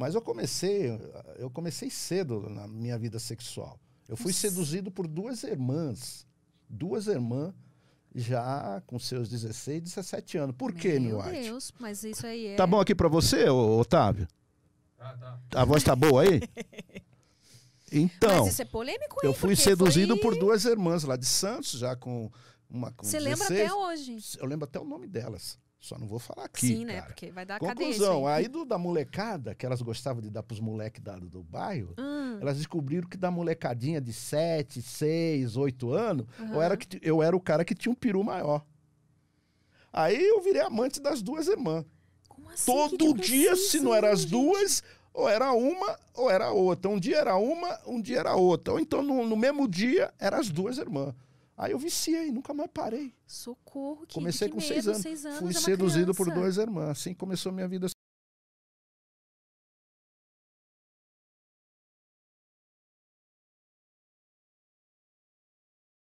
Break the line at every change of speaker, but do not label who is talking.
Mas eu comecei, eu comecei cedo na minha vida sexual. Eu fui seduzido por duas irmãs. Duas irmãs já com seus 16, 17 anos. Por quê, meu arte?
Meu Deus, mas isso aí é... Tá bom
aqui para você, Otávio? Tá, tá. A voz tá boa aí? Então. Mas isso é
polêmico, hein? Eu fui seduzido
foi... por duas irmãs lá de Santos, já com uma com Você 16. lembra até hoje? Eu lembro até o nome delas. Só não vou falar aqui. Sim, né, cara. né?
Porque vai dar Conclusão, cadeia, aí do,
da molecada, que elas gostavam de dar pros moleques da, do bairro, hum. elas descobriram que da molecadinha de 7, 6, 8 anos, uhum. eu, era que, eu era o cara que tinha um peru maior. Aí eu virei amante das duas irmãs. Como assim? Todo que dia, se não eram as duas, ou era uma ou era outra. Um dia era uma, um dia era outra. Ou então no, no mesmo dia, eram as duas irmãs. Aí eu viciei, nunca mais parei.
Socorro,
que Comecei que com medo, seis, anos. seis anos. Fui é seduzido criança. por duas irmãs. Assim começou minha vida